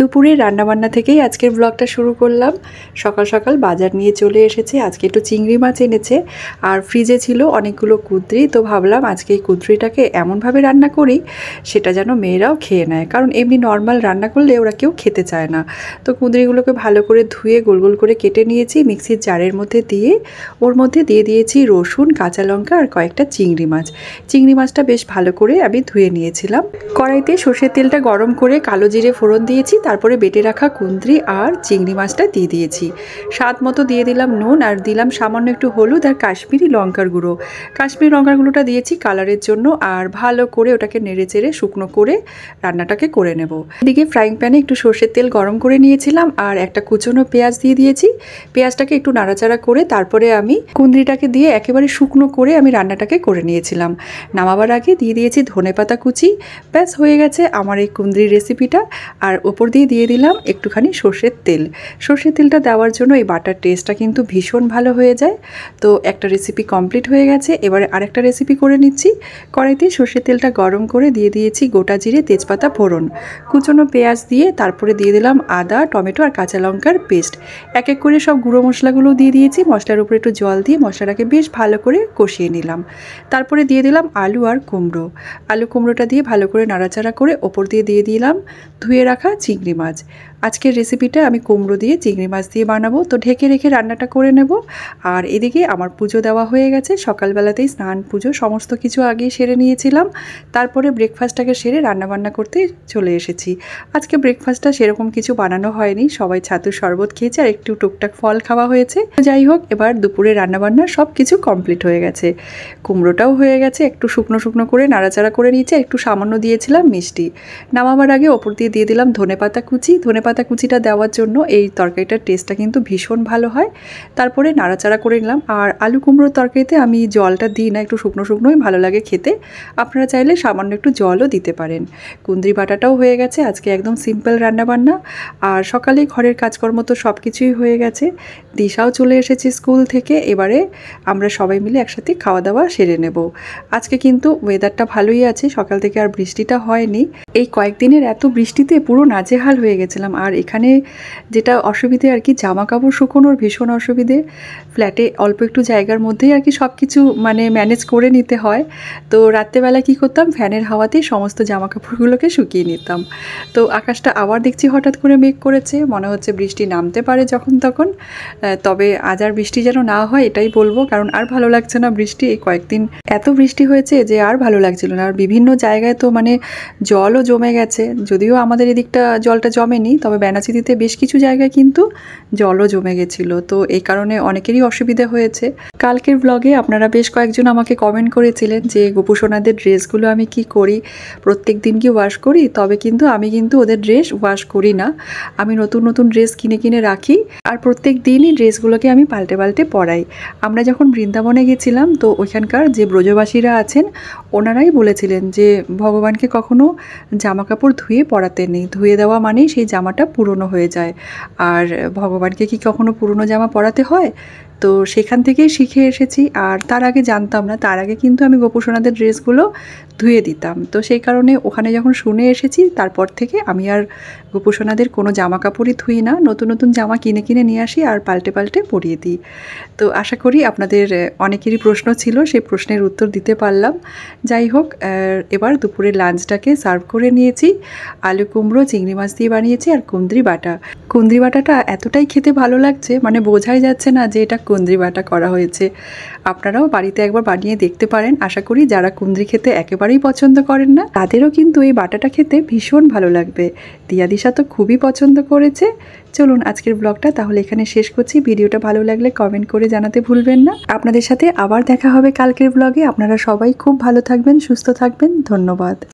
দুপুরে রান্নাবান্না থেকেই আজকের ব্লগটা শুরু করলাম সকাল সকাল বাজার নিয়ে চলে এসেছে আজকে একটু চিংড়ি মাছ এনেছে আর ফ্রিজে ছিল অনেকগুলো কুদ্রি তো ভাবলাম আজকে এই কুদ্রিটাকে এমনভাবে রান্না করি সেটা যেন মেয়েরাও খেয়ে নেয় কারণ এমনি নর্মাল রান্না করলে ওরা কেউ খেতে চায় না তো কুঁদরিগুলোকে ভালো করে ধুয়ে গোল গোল করে কেটে নিয়েছি মিক্সির জারের মধ্যে দিয়ে ওর মধ্যে দিয়ে দিয়েছি রসুন কাঁচা লঙ্কা আর কয়েকটা চিংড়ি মাছ চিংড়ি মাছটা বেশ ভালো করে আমি ধুয়ে নিয়েছিলাম কড়াইতে সর্ষের তেলটা গরম করে কালো জিরে ফোড়ন দিয়েছি তারপরে বেটে রাখা কুন্দ্রি আর চিংড়ি মাছটা দিয়ে দিয়েছি স্বাদ মতো দিয়ে দিলাম নুন আর দিলাম সামান্য একটু হলুদ আর কাশ্মীরি লঙ্কার গুঁড়ো কাশ্মীরি লঙ্কার গুঁড়োটা দিয়েছি কালারের জন্য আর ভালো করে ওটাকে নেড়ে চেড়ে শুকনো করে রান্নাটাকে করে নেব এদিকে ফ্রাইং প্যানে একটু সর্ষের তেল গরম করে নিয়েছিলাম আর একটা কুচনো পেঁয়াজ দিয়ে দিয়েছি পেঁয়াজটাকে একটু নাড়াচাড়া করে তারপরে আমি কুন্দ্রিটাকে দিয়ে একেবারে শুকনো করে আমি রান্নাটাকে করে নিয়েছিলাম নামাবার আগে দিয়ে দিয়েছি ধনে পাতা কুচি ব্যাস হয়ে গেছে আমার এই কুন্দ্রির রেসিপিটা আর ওপর দিয়ে দিয়ে দিলাম একটুখানি সর্ষের তেল সর্ষের তেলটা দেওয়ার জন্য এই বাটার টেস্টটা কিন্তু ভীষণ ভালো হয়ে যায় তো একটা রেসিপি কমপ্লিট হয়ে গেছে এবারে আরেকটা রেসিপি করে নিচ্ছি কড়াইতে সর্ষের তেলটা গরম করে দিয়ে দিয়েছি গোটা জিরে তেজপাতা ফোড়ন কুচনো পেঁয়াজ দিয়ে তারপরে দিয়ে দিলাম আদা টমেটো আর কাঁচা লঙ্কার পেস্ট এক এক করে সব গুঁড়ো মশলাগুলো দিয়ে দিয়েছি মশলার উপরে একটু জল দিয়ে মশলাটাকে বেশ ভালো করে কষিয়ে নিলাম তারপরে দিয়ে দিলাম আলু আর কুমড়ো আলু কুমড়োটা দিয়ে ভালো করে নাড়াচাড়া করে ওপর দিয়ে দিয়ে দিলাম ধুয়ে রাখা চিংড়ি চিংড়ি মাছ আজকের রেসিপিটা আমি কুমড়ো দিয়ে চিংড়ি মাছ দিয়ে বানাবো তো ঢেকে রেখে রান্নাটা করে নেব আর এদিকে আমার পুজো দেওয়া হয়ে গেছে সকালবেলাতেই স্নান পুজো সমস্ত কিছু আগেই সেরে নিয়েছিলাম তারপরে ব্রেকফাস্টটাকে সেরে রান্নাবান্না করতে চলে এসেছি আজকে ব্রেকফাস্টটা সেরকম কিছু বানানো হয়নি সবাই ছাতুর শরবত খেয়েছে আর একটু টুকটাক ফল খাওয়া হয়েছে যাই হোক এবার দুপুরে রান্নাবান্না সব কিছু কমপ্লিট হয়ে গেছে কুমড়োটাও হয়ে গেছে একটু শুকনো শুকনো করে নাড়াচাড়া করে নিয়েছে একটু সামান্য দিয়েছিলাম মিষ্টি নামাবার আগে ওপর দিয়ে দিয়ে দিলাম ধনে পাতা পাতা কুচি ধনে পাতা কুচিটা দেওয়ার জন্য এই তরকারিটার টেস্টটা কিন্তু ভীষণ ভালো হয় তারপরে নাড়াচাড়া করে নিলাম আর আলু কুমড়োর তরকারিতে আমি জলটা দিই না একটু শুকনো শুকনোই ভালো লাগে খেতে আপনারা চাইলে সামান্য একটু জলও দিতে পারেন কুন্দ্রি বাটাটাও হয়ে গেছে আজকে একদম সিম্পল রান্নাবান্না আর সকালে ঘরের কাজকর্ম তো সব কিছুই হয়ে গেছে দিশাও চলে এসেছে স্কুল থেকে এবারে আমরা সবাই মিলে একসাথে খাওয়া দাওয়া সেরে নেব আজকে কিন্তু ওয়েদারটা ভালোই আছে সকাল থেকে আর বৃষ্টিটা হয়নি এই কয়েকদিনের এত বৃষ্টিতে পুরো নাজেহাল বেহাল হয়ে গেছিলাম আর এখানে যেটা অসুবিধে আর কি জামা কাপড় শুকোনোর ভীষণ অসুবিধে ফ্ল্যাটে অল্প একটু জায়গার মধ্যেই আর কি সব কিছু মানে ম্যানেজ করে নিতে হয় তো রাত্রেবেলা কি করতাম ফ্যানের হাওয়াতেই সমস্ত জামা কাপড়গুলোকে শুকিয়ে নিতাম তো আকাশটা আবার দেখছি হঠাৎ করে মেঘ করেছে মনে হচ্ছে বৃষ্টি নামতে পারে যখন তখন তবে আজ আর বৃষ্টি যেন না হয় এটাই বলবো কারণ আর ভালো লাগছে না বৃষ্টি এই কয়েকদিন এত বৃষ্টি হয়েছে যে আর ভালো লাগছিল না আর বিভিন্ন জায়গায় তো মানে জলও জমে গেছে যদিও আমাদের এদিকটা জল জলটা জমেনি তবে দিতে বেশ কিছু জায়গায় কিন্তু জলও জমে গেছিল তো এই কারণে অনেকেরই অসুবিধা হয়েছে কালকের ব্লগে আপনারা বেশ কয়েকজন আমাকে কমেন্ট করেছিলেন যে গোপুসোনাদের ড্রেসগুলো আমি কি করি প্রত্যেক দিন কি ওয়াশ করি তবে কিন্তু আমি কিন্তু ওদের ড্রেস ওয়াশ করি না আমি নতুন নতুন ড্রেস কিনে কিনে রাখি আর প্রত্যেক দিনই ড্রেসগুলোকে আমি পাল্টে পাল্টে পরাই আমরা যখন বৃন্দাবনে গেছিলাম তো ওইখানকার যে ব্রজবাসীরা আছেন ওনারাই বলেছিলেন যে ভগবানকে কখনো জামা কাপড় ধুয়ে পরাতে নেই ধুয়ে দেওয়া মানে সেই জামাটা পুরনো হয়ে যায় আর ভগবানকে কি কখনো পুরনো জামা পরাতে হয় তো সেখান থেকেই শিখে এসেছি আর তার আগে জানতাম না তার আগে কিন্তু আমি গোপসোনাদের ড্রেসগুলো ধুয়ে দিতাম তো সেই কারণে ওখানে যখন শুনে এসেছি তারপর থেকে আমি আর গোপসোনাদের কোনো জামা কাপড়ই ধুই না নতুন নতুন জামা কিনে কিনে নিয়ে আসি আর পাল্টে পাল্টে পরিয়ে দিই তো আশা করি আপনাদের অনেকেরই প্রশ্ন ছিল সেই প্রশ্নের উত্তর দিতে পারলাম যাই হোক এবার দুপুরের লাঞ্চটাকে সার্ভ করে নিয়েছি আলু কুমড়ো চিংড়ি মাছ দিয়ে বানিয়েছি আর কুন্দ্রি বাটা কুন্দ্রি বাটাটা এতটাই খেতে ভালো লাগছে মানে বোঝাই যাচ্ছে না যে এটা কুন্দ্রি বাটা করা হয়েছে আপনারাও বাড়িতে একবার বানিয়ে দেখতে পারেন আশা করি যারা কুন্দ্রি খেতে একেবারেই পছন্দ করেন না তাদেরও কিন্তু এই বাটাটা খেতে ভীষণ ভালো লাগবে দিয়া দিশা তো খুবই পছন্দ করেছে চলুন আজকের ব্লগটা তাহলে এখানে শেষ করছি ভিডিওটা ভালো লাগলে কমেন্ট করে জানাতে ভুলবেন না আপনাদের সাথে আবার দেখা হবে কালকের ব্লগে আপনারা সবাই খুব ভালো থাকবেন সুস্থ থাকবেন ধন্যবাদ